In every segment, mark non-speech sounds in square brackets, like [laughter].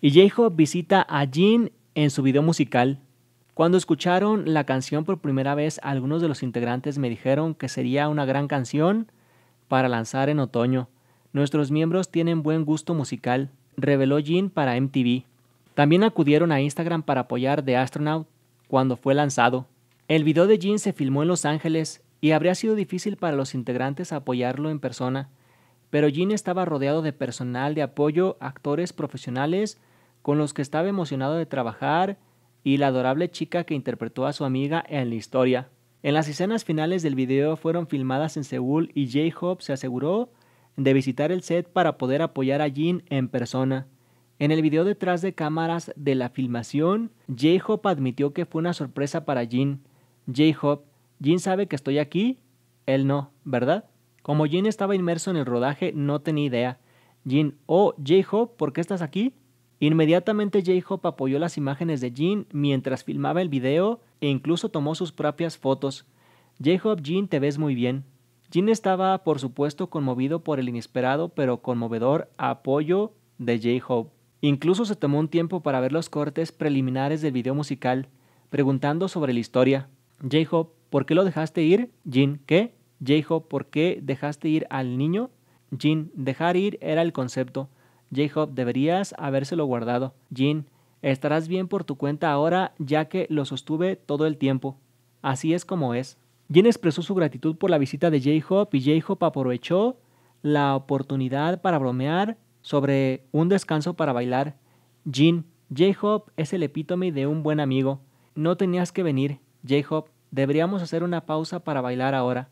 Y j visita a Jin en su video musical. Cuando escucharon la canción por primera vez, algunos de los integrantes me dijeron que sería una gran canción para lanzar en otoño. Nuestros miembros tienen buen gusto musical, reveló Jin para MTV. También acudieron a Instagram para apoyar The Astronaut cuando fue lanzado. El video de Jin se filmó en Los Ángeles y habría sido difícil para los integrantes apoyarlo en persona pero Jin estaba rodeado de personal de apoyo, actores profesionales con los que estaba emocionado de trabajar y la adorable chica que interpretó a su amiga en la historia. En las escenas finales del video fueron filmadas en Seúl y J-Hope se aseguró de visitar el set para poder apoyar a Jin en persona. En el video detrás de cámaras de la filmación, J-Hope admitió que fue una sorpresa para Jin. J-Hope, Jin sabe que estoy aquí, él no, ¿verdad? Como Jin estaba inmerso en el rodaje, no tenía idea. Jin, oh, J-Hope, ¿por qué estás aquí? Inmediatamente J-Hope apoyó las imágenes de Jin mientras filmaba el video e incluso tomó sus propias fotos. J-Hope, Jin, te ves muy bien. Jin estaba, por supuesto, conmovido por el inesperado pero conmovedor apoyo de J-Hope. Incluso se tomó un tiempo para ver los cortes preliminares del video musical, preguntando sobre la historia. J-Hope, ¿por qué lo dejaste ir? Jin, ¿qué? J-Hope, ¿por qué dejaste ir al niño? Jin, dejar ir era el concepto. Jacob, deberías habérselo guardado. Jin, estarás bien por tu cuenta ahora, ya que lo sostuve todo el tiempo. Así es como es. Jin expresó su gratitud por la visita de J-Hop y J-Hop aprovechó la oportunidad para bromear sobre un descanso para bailar. Jin, J-Hop es el epítome de un buen amigo. No tenías que venir, J-Hop. Deberíamos hacer una pausa para bailar ahora.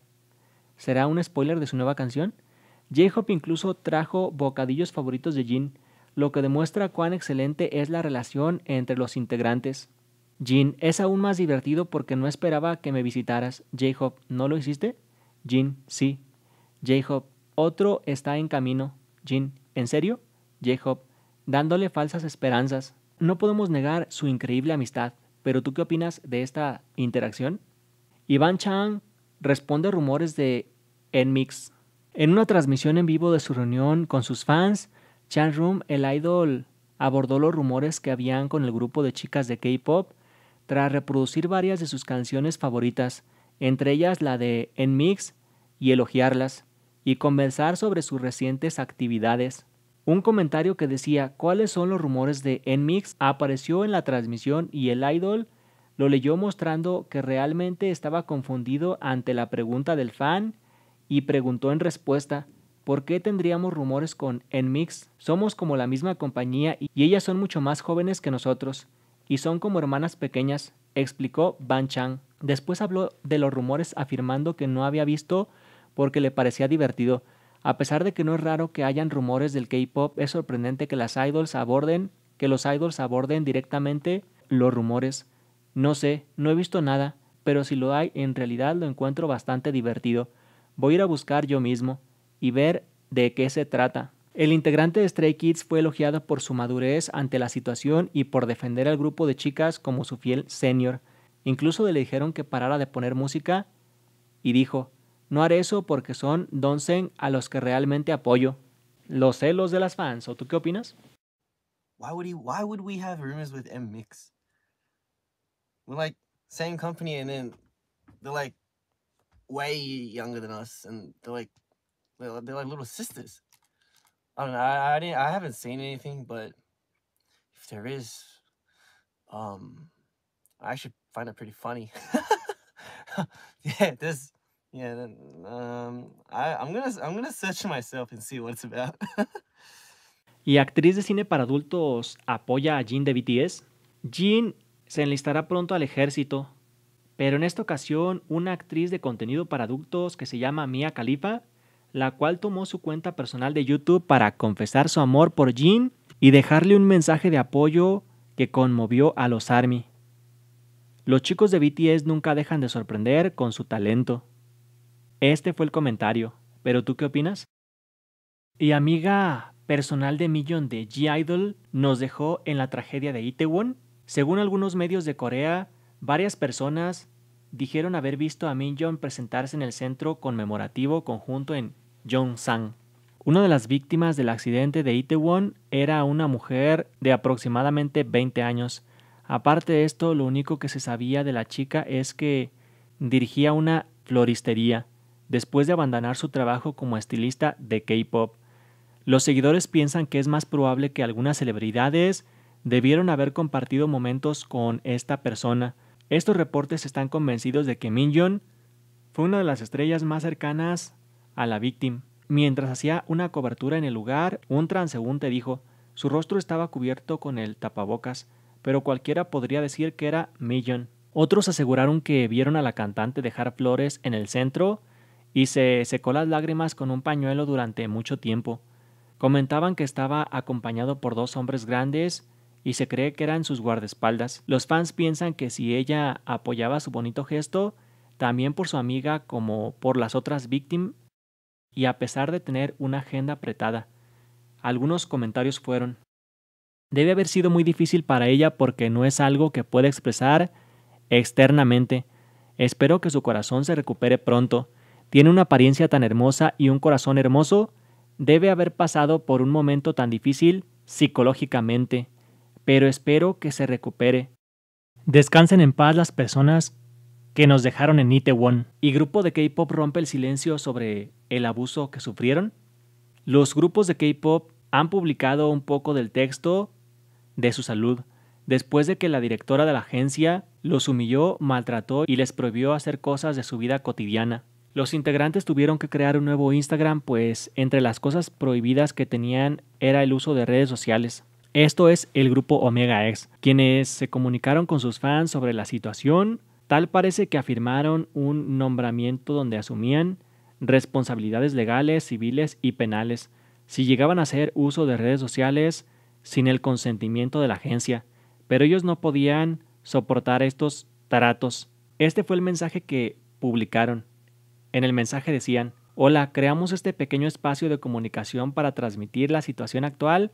¿Será un spoiler de su nueva canción? J-Hop incluso trajo bocadillos favoritos de Jin, lo que demuestra cuán excelente es la relación entre los integrantes. Jin, es aún más divertido porque no esperaba que me visitaras. J-Hop, ¿no lo hiciste? Jin, sí. J-Hop, otro está en camino. Jin, ¿en serio? J-Hop, dándole falsas esperanzas. No podemos negar su increíble amistad, pero ¿tú qué opinas de esta interacción? Iván Chang responde rumores de en En una transmisión en vivo de su reunión con sus fans, Chan Room, el idol, abordó los rumores que habían con el grupo de chicas de K-pop tras reproducir varias de sus canciones favoritas, entre ellas la de En Mix, y elogiarlas, y conversar sobre sus recientes actividades. Un comentario que decía cuáles son los rumores de Mix apareció en la transmisión y el idol lo leyó mostrando que realmente estaba confundido ante la pregunta del fan y preguntó en respuesta ¿Por qué tendríamos rumores con Enmix? Somos como la misma compañía y ellas son mucho más jóvenes que nosotros y son como hermanas pequeñas, explicó Ban Chang. Después habló de los rumores afirmando que no había visto porque le parecía divertido. A pesar de que no es raro que hayan rumores del K-pop, es sorprendente que las idols aborden, que los idols aborden directamente los rumores. No sé, no he visto nada, pero si lo hay, en realidad lo encuentro bastante divertido. Voy a ir a buscar yo mismo y ver de qué se trata. El integrante de Stray Kids fue elogiado por su madurez ante la situación y por defender al grupo de chicas como su fiel senior. Incluso le dijeron que parara de poner música y dijo, no haré eso porque son Donsen a los que realmente apoyo. Los celos de las fans, ¿o tú qué opinas? Why would he, why would we have rumors with M Mix? We're like same company and then they're like way younger than us, and they're like they're, like little sisters. I don't know. I, I didn't. I haven't seen anything, but if there is, um, I actually find it pretty funny. [laughs] yeah, this. Yeah, um, I, I'm gonna I'm gonna search myself and see what it's about. [laughs] y actriz de cine para adultos apoya a Jin de BTS. Jin se enlistará pronto al ejército pero en esta ocasión, una actriz de contenido para adultos que se llama Mia Khalifa, la cual tomó su cuenta personal de YouTube para confesar su amor por Jin y dejarle un mensaje de apoyo que conmovió a los ARMY. Los chicos de BTS nunca dejan de sorprender con su talento. Este fue el comentario, pero ¿tú qué opinas? Y amiga personal de millón de G-Idol nos dejó en la tragedia de Itaewon. Según algunos medios de Corea, Varias personas dijeron haber visto a Min Jong presentarse en el centro conmemorativo conjunto en Sang. Una de las víctimas del accidente de Itaewon era una mujer de aproximadamente 20 años. Aparte de esto, lo único que se sabía de la chica es que dirigía una floristería después de abandonar su trabajo como estilista de K-pop. Los seguidores piensan que es más probable que algunas celebridades debieron haber compartido momentos con esta persona, estos reportes están convencidos de que Min fue una de las estrellas más cercanas a la víctima. Mientras hacía una cobertura en el lugar, un transeúnte dijo, su rostro estaba cubierto con el tapabocas, pero cualquiera podría decir que era Millon. Otros aseguraron que vieron a la cantante dejar flores en el centro y se secó las lágrimas con un pañuelo durante mucho tiempo. Comentaban que estaba acompañado por dos hombres grandes y se cree que eran sus guardaespaldas. Los fans piensan que si ella apoyaba su bonito gesto, también por su amiga como por las otras víctimas, y a pesar de tener una agenda apretada. Algunos comentarios fueron, debe haber sido muy difícil para ella porque no es algo que pueda expresar externamente. Espero que su corazón se recupere pronto. Tiene una apariencia tan hermosa y un corazón hermoso. Debe haber pasado por un momento tan difícil psicológicamente pero espero que se recupere. Descansen en paz las personas que nos dejaron en Itaewon. ¿Y grupo de K-pop rompe el silencio sobre el abuso que sufrieron? Los grupos de K-pop han publicado un poco del texto de su salud, después de que la directora de la agencia los humilló, maltrató y les prohibió hacer cosas de su vida cotidiana. Los integrantes tuvieron que crear un nuevo Instagram, pues entre las cosas prohibidas que tenían era el uso de redes sociales. Esto es el grupo Omega X, quienes se comunicaron con sus fans sobre la situación. Tal parece que afirmaron un nombramiento donde asumían responsabilidades legales, civiles y penales si llegaban a hacer uso de redes sociales sin el consentimiento de la agencia, pero ellos no podían soportar estos taratos. Este fue el mensaje que publicaron. En el mensaje decían, Hola, creamos este pequeño espacio de comunicación para transmitir la situación actual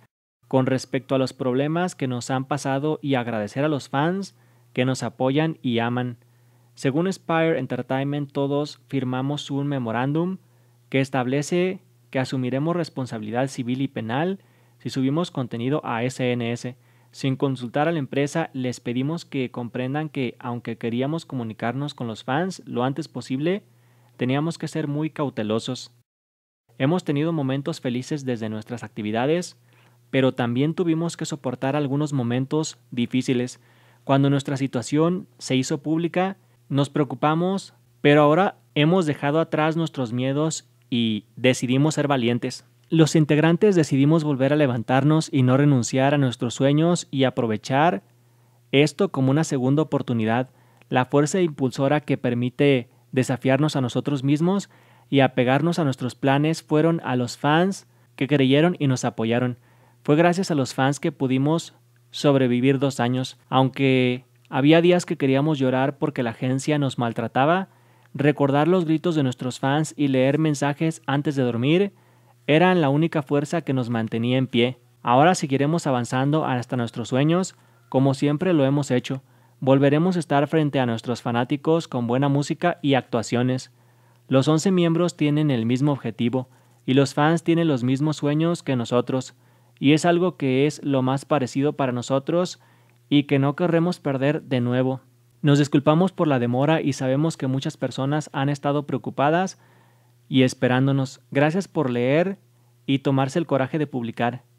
con respecto a los problemas que nos han pasado y agradecer a los fans que nos apoyan y aman. Según Spire Entertainment, todos firmamos un memorándum que establece que asumiremos responsabilidad civil y penal si subimos contenido a SNS. Sin consultar a la empresa, les pedimos que comprendan que, aunque queríamos comunicarnos con los fans lo antes posible, teníamos que ser muy cautelosos. Hemos tenido momentos felices desde nuestras actividades, pero también tuvimos que soportar algunos momentos difíciles. Cuando nuestra situación se hizo pública, nos preocupamos, pero ahora hemos dejado atrás nuestros miedos y decidimos ser valientes. Los integrantes decidimos volver a levantarnos y no renunciar a nuestros sueños y aprovechar esto como una segunda oportunidad, la fuerza impulsora que permite desafiarnos a nosotros mismos y apegarnos a nuestros planes fueron a los fans que creyeron y nos apoyaron. Fue gracias a los fans que pudimos sobrevivir dos años, aunque había días que queríamos llorar porque la agencia nos maltrataba, recordar los gritos de nuestros fans y leer mensajes antes de dormir eran la única fuerza que nos mantenía en pie. Ahora seguiremos avanzando hasta nuestros sueños, como siempre lo hemos hecho. Volveremos a estar frente a nuestros fanáticos con buena música y actuaciones. Los 11 miembros tienen el mismo objetivo, y los fans tienen los mismos sueños que nosotros y es algo que es lo más parecido para nosotros y que no querremos perder de nuevo. Nos disculpamos por la demora y sabemos que muchas personas han estado preocupadas y esperándonos. Gracias por leer y tomarse el coraje de publicar.